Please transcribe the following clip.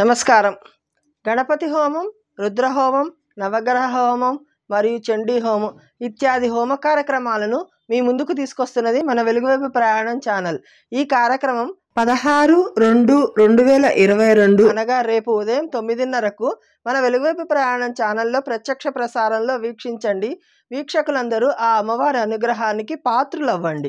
నమస్కారం గణపతి హోమం రుద్రహోమం నవగ్రహ హోమం మరియు చండీ హోమం ఇత్యాది హోమ కార్యక్రమాలను మీ ముందుకు తీసుకొస్తున్నది మన వెలుగువైపు ప్రయాణం ఛానల్ ఈ కార్యక్రమం పదహారు రెండు రెండు వేల ఇరవై రెండు అనగా రేపు ఉదయం తొమ్మిదిన్నరకు మన వెలుగువైపు ప్రయాణం ఛానల్లో ప్రత్యక్ష ప్రసారంలో వీక్షించండి వీక్షకులందరూ ఆ అమ్మవారి అనుగ్రహానికి అవ్వండి